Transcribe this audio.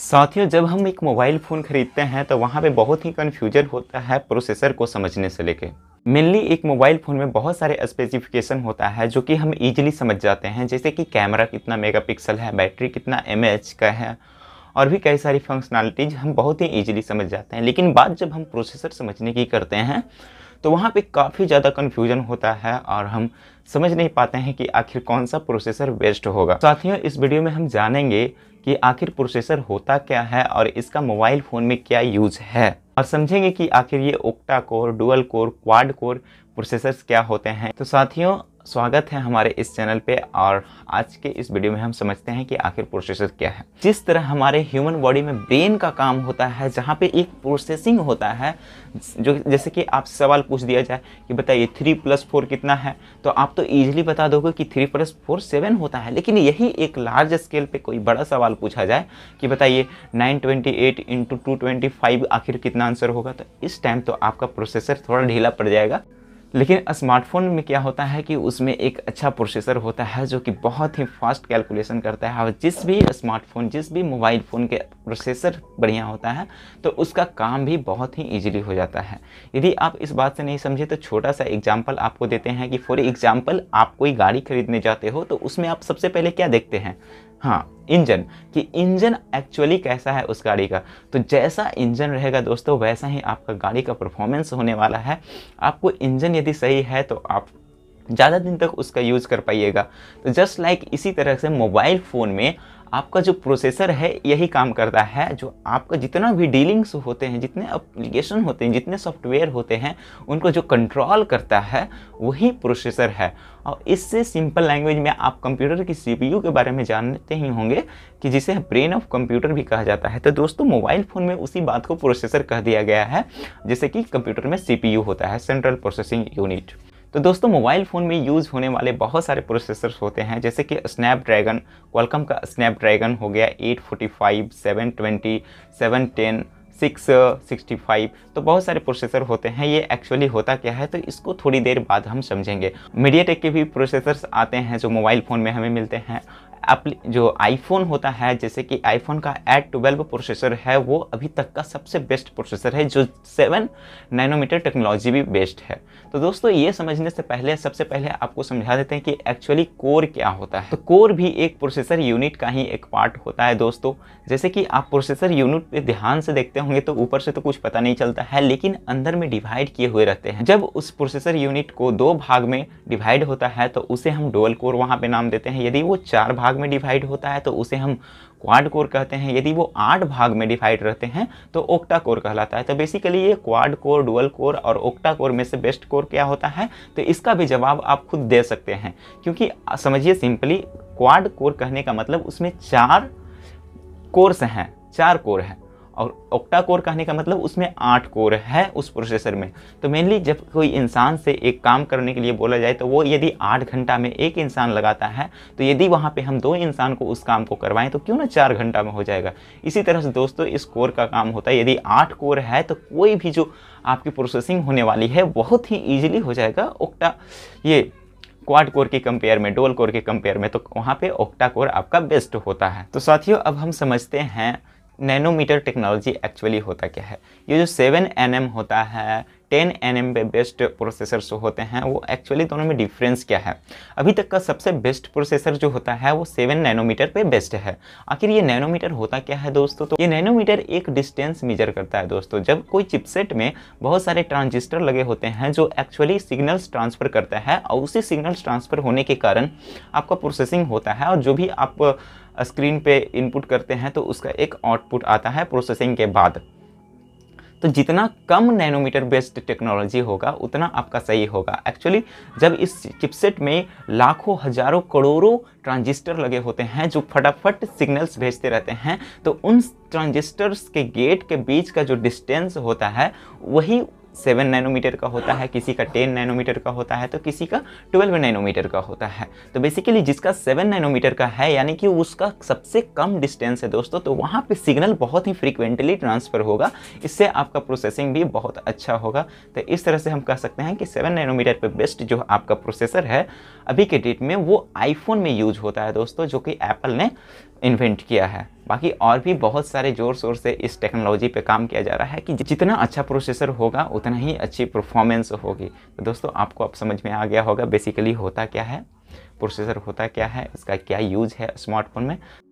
साथियों जब हम एक मोबाइल फ़ोन ख़रीदते हैं तो वहाँ पे बहुत ही कन्फ्यूजन होता है प्रोसेसर को समझने से लेके मेनली एक मोबाइल फ़ोन में बहुत सारे स्पेसिफिकेशन होता है जो कि हम इजीली समझ जाते हैं जैसे कि कैमरा कितना मेगापिक्सल है बैटरी कितना एम का है और भी कई सारी फंक्शनलिटीज हम बहुत ही ईजिली समझ जाते हैं लेकिन बात जब हम प्रोसेसर समझने की करते हैं तो वहाँ पर काफ़ी ज़्यादा कन्फ्यूजन होता है और हम समझ नहीं पाते हैं कि आखिर कौन सा प्रोसेसर बेस्ट होगा साथियों इस वीडियो में हम जानेंगे कि आखिर प्रोसेसर होता क्या है और इसका मोबाइल फ़ोन में क्या यूज़ है और समझेंगे कि आखिर ये octa core dual core quad core processors क्या होते हैं तो साथियों स्वागत है हमारे इस चैनल पे और आज के इस वीडियो में हम समझते हैं कि आखिर प्रोसेसर क्या है जिस तरह हमारे ह्यूमन बॉडी में ब्रेन का काम होता है जहाँ पे एक प्रोसेसिंग होता है जो जैसे कि आप सवाल पूछ दिया जाए कि बताइए थ्री प्लस फोर कितना है तो आप तो ईजिली बता दोगे कि थ्री प्लस फोर सेवन होता है लेकिन यही एक लार्ज स्केल पर कोई बड़ा सवाल पूछा जाए कि बताइए nine twenty eight into two twenty five आखिर कितना आंसर होगा तो इस टाइम तो आपका प्रोसेसर थोड़ा ढीला पड़ जाएगा लेकिन स्मार्टफोन में क्या होता है कि उसमें एक अच्छा प्रोसेसर होता है जो कि बहुत ही फास्ट कैलकुलेशन करता है और जिस भी स्मार्टफोन जिस भी मोबाइल फ़ोन के प्रोसेसर बढ़िया होता है तो उसका काम भी बहुत ही ईजिली हो जाता है यदि आप इस बात से नहीं समझे तो छोटा सा एग्जाम्पल आपको देते हैं कि फॉर एग्ज़ाम्पल आप कोई गाड़ी खरीदने जाते हो तो उसमें आप सबसे पहले क्या देखते हैं हाँ इंजन कि इंजन एक्चुअली कैसा है उस गाड़ी का तो जैसा इंजन रहेगा दोस्तों वैसा ही आपका गाड़ी का परफॉर्मेंस होने वाला है आपको इंजन यदि सही है तो आप ज़्यादा दिन तक उसका यूज़ कर पाइएगा तो जस्ट लाइक इसी तरह से मोबाइल फ़ोन में आपका जो प्रोसेसर है यही काम करता है जो आपका जितना भी डीलिंग्स होते हैं जितने अप्लीकेशन होते हैं जितने सॉफ्टवेयर होते हैं उनको जो कंट्रोल करता है वही प्रोसेसर है और इससे सिंपल लैंग्वेज में आप कंप्यूटर की सीपीयू के बारे में जानते ही होंगे कि जिसे ब्रेन ऑफ कंप्यूटर भी कहा जाता है तो दोस्तों मोबाइल फ़ोन में उसी बात को प्रोसेसर कह दिया गया है जैसे कि कंप्यूटर में सीपीयू होता है सेंट्रल प्रोसेसिंग यूनिट तो दोस्तों मोबाइल फ़ोन में यूज़ होने वाले बहुत सारे प्रोसेसर्स होते हैं जैसे कि स्नैपड्रैगन क्वालकम का स्नैपड्रैगन हो गया 845, 720, 710, सिक्स सिक्सटी फाइव तो बहुत सारे प्रोसेसर होते हैं ये एक्चुअली होता क्या है तो इसको थोड़ी देर बाद हम समझेंगे मीडिया टेक के भी प्रोसेसर्स आते हैं जो मोबाइल फ़ोन में हमें मिलते हैं जो आईफोन होता है जैसे कि आईफोन का एट ट्वेल्व प्रोसेसर है वो अभी तक का सबसे बेस्ट प्रोसेसर है जो सेवन नैनोमीटर टेक्नोलॉजी भी बेस्ट है तो दोस्तों ये समझने से पहले सबसे पहले आपको समझा देते हैं कि एक्चुअली कोर क्या होता है तो कोर भी एक प्रोसेसर यूनिट का ही एक पार्ट होता है दोस्तों जैसे कि आप प्रोसेसर यूनिट पे ध्यान से देखते होंगे तो ऊपर से तो कुछ पता नहीं चलता है लेकिन अंदर में डिवाइड किए हुए रहते हैं जब उस प्रोसेसर यूनिट को दो भाग में डिवाइड होता है तो उसे हम डोल कोर वहाँ पर नाम देते हैं यदि वो चार भाग में डिवाइड होता है तो उसे हम क्वाड कोर कहते हैं यदि वो आठ भाग में डिवाइड रहते हैं तो ओक्टा कोर कहलाता है तो बेसिकली ये क्वाड कोर डुअल कोर और ओक्टा कोर में से बेस्ट कोर क्या होता है तो इसका भी जवाब आप खुद दे सकते हैं क्योंकि समझिए सिंपली क्वाड कोर कहने का मतलब उसमें चार कोर्स हैं चार कोर हैं और ऑक्टा कोर कहने का मतलब उसमें आठ कोर है उस प्रोसेसर में तो मेनली जब कोई इंसान से एक काम करने के लिए बोला जाए तो वो यदि आठ घंटा में एक इंसान लगाता है तो यदि वहाँ पे हम दो इंसान को उस काम को करवाएं तो क्यों ना चार घंटा में हो जाएगा इसी तरह से दोस्तों इस कोर का काम होता है यदि आठ कोर है तो कोई भी जो आपकी प्रोसेसिंग होने वाली है बहुत ही ईजिली हो जाएगा ओक्टा ये क्वाड कोर के कंपेयर में डोल कोर के कंपेयर में तो वहाँ पर ओक्टा कोर आपका बेस्ट होता है तो साथियों अब हम समझते हैं नैनोमीटर टेक्नोलॉजी एक्चुअली होता क्या है ये जो सेवन एन होता है टेन एन एम पे बेस्ट प्रोसेसर्स होते हैं वो एक्चुअली दोनों में डिफरेंस क्या है अभी तक का सबसे बेस्ट प्रोसेसर जो होता है वो सेवन नैनोमीटर पे बेस्ट है आखिर ये नैनोमीटर होता क्या है दोस्तों तो ये नैनोमीटर एक डिस्टेंस मेजर करता है दोस्तों जब कोई चिपसेट में बहुत सारे ट्रांजिस्टर लगे होते हैं जो एक्चुअली सिग्नल्स ट्रांसफर करता है और उसी सिग्नल्स ट्रांसफर होने के कारण आपका प्रोसेसिंग होता है और जो भी आप स्क्रीन पे इनपुट करते हैं तो उसका एक आउटपुट आता है प्रोसेसिंग के बाद तो जितना कम नैनोमीटर बेस्ड टेक्नोलॉजी होगा उतना आपका सही होगा एक्चुअली जब इस चिपसेट में लाखों हजारों करोड़ों ट्रांजिस्टर लगे होते हैं जो फटाफट सिग्नल्स भेजते रहते हैं तो उन ट्रांजिस्टर्स के गेट के बीच का जो डिस्टेंस होता है वही सेवन नैनोमीटर का होता है किसी का टेन नैनोमीटर का होता है तो किसी का ट्वेल्व नैनोमीटर का होता है तो बेसिकली जिसका सेवन नैनोमीटर का है यानी कि उसका सबसे कम डिस्टेंस है दोस्तों तो वहाँ पे सिग्नल बहुत ही फ्रिक्वेंटली ट्रांसफ़र होगा इससे आपका प्रोसेसिंग भी बहुत अच्छा होगा तो इस तरह से हम कह सकते हैं कि सेवन नैनोमीटर पर बेस्ट जो आपका प्रोसेसर है अभी के डेट में वो आईफोन में यूज होता है दोस्तों जो कि एप्पल ने इन्वेंट किया है बाकी और भी बहुत सारे जोर शोर से इस टेक्नोलॉजी पे काम किया जा रहा है कि जितना अच्छा प्रोसेसर होगा उतना ही अच्छी परफॉर्मेंस होगी तो दोस्तों आपको अब समझ में आ गया होगा बेसिकली होता क्या है प्रोसेसर होता क्या है इसका क्या यूज़ है स्मार्टफोन में